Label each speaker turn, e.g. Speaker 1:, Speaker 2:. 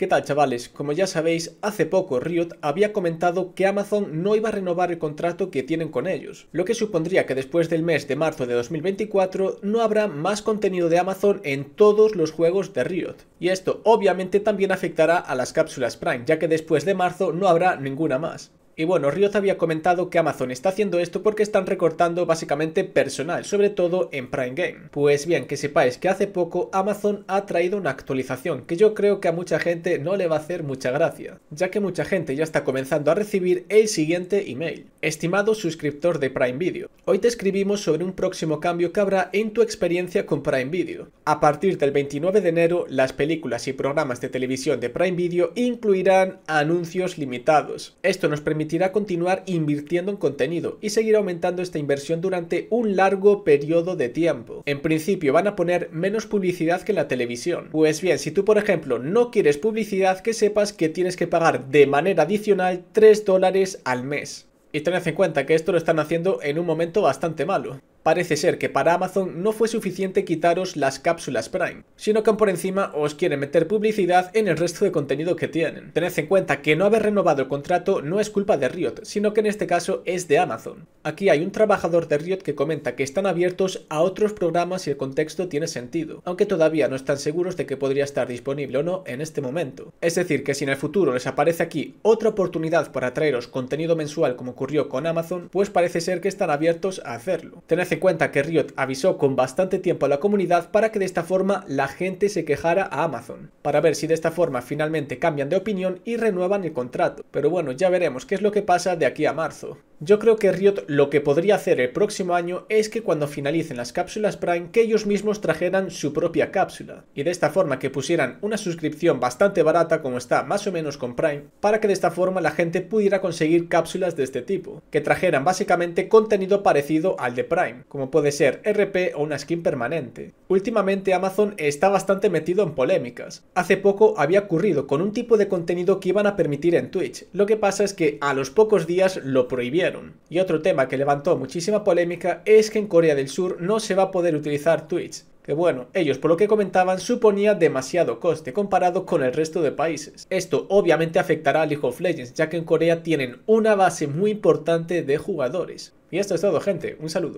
Speaker 1: ¿Qué tal chavales? Como ya sabéis, hace poco Riot había comentado que Amazon no iba a renovar el contrato que tienen con ellos, lo que supondría que después del mes de marzo de 2024 no habrá más contenido de Amazon en todos los juegos de Riot. Y esto obviamente también afectará a las cápsulas Prime, ya que después de marzo no habrá ninguna más. Y bueno, Riot había comentado que Amazon está haciendo esto porque están recortando básicamente personal, sobre todo en Prime Game. Pues bien, que sepáis que hace poco Amazon ha traído una actualización que yo creo que a mucha gente no le va a hacer mucha gracia, ya que mucha gente ya está comenzando a recibir el siguiente email. Estimado suscriptor de Prime Video, hoy te escribimos sobre un próximo cambio que habrá en tu experiencia con Prime Video. A partir del 29 de enero, las películas y programas de televisión de Prime Video incluirán anuncios limitados. Esto nos permitirá continuar invirtiendo en contenido y seguir aumentando esta inversión durante un largo periodo de tiempo. En principio van a poner menos publicidad que la televisión. Pues bien, si tú por ejemplo no quieres publicidad, que sepas que tienes que pagar de manera adicional 3 dólares al mes. Y tened en cuenta que esto lo están haciendo en un momento bastante malo. Parece ser que para Amazon no fue suficiente quitaros las cápsulas Prime, sino que por encima os quieren meter publicidad en el resto de contenido que tienen. Tened en cuenta que no haber renovado el contrato no es culpa de Riot, sino que en este caso es de Amazon. Aquí hay un trabajador de Riot que comenta que están abiertos a otros programas si el contexto tiene sentido, aunque todavía no están seguros de que podría estar disponible o no en este momento. Es decir, que si en el futuro les aparece aquí otra oportunidad para traeros contenido mensual como ocurrió con Amazon, pues parece ser que están abiertos a hacerlo. Tened cuenta que Riot avisó con bastante tiempo a la comunidad para que de esta forma la gente se quejara a Amazon, para ver si de esta forma finalmente cambian de opinión y renuevan el contrato. Pero bueno, ya veremos qué es lo que pasa de aquí a marzo. Yo creo que Riot lo que podría hacer el próximo año es que cuando finalicen las cápsulas Prime que ellos mismos trajeran su propia cápsula y de esta forma que pusieran una suscripción bastante barata como está más o menos con Prime para que de esta forma la gente pudiera conseguir cápsulas de este tipo que trajeran básicamente contenido parecido al de Prime como puede ser RP o una skin permanente. Últimamente Amazon está bastante metido en polémicas. Hace poco había ocurrido con un tipo de contenido que iban a permitir en Twitch. Lo que pasa es que a los pocos días lo prohibieron. Y otro tema que levantó muchísima polémica es que en Corea del Sur no se va a poder utilizar Twitch. Que bueno, ellos por lo que comentaban suponía demasiado coste comparado con el resto de países. Esto obviamente afectará a League of Legends, ya que en Corea tienen una base muy importante de jugadores. Y esto es todo gente, un saludo.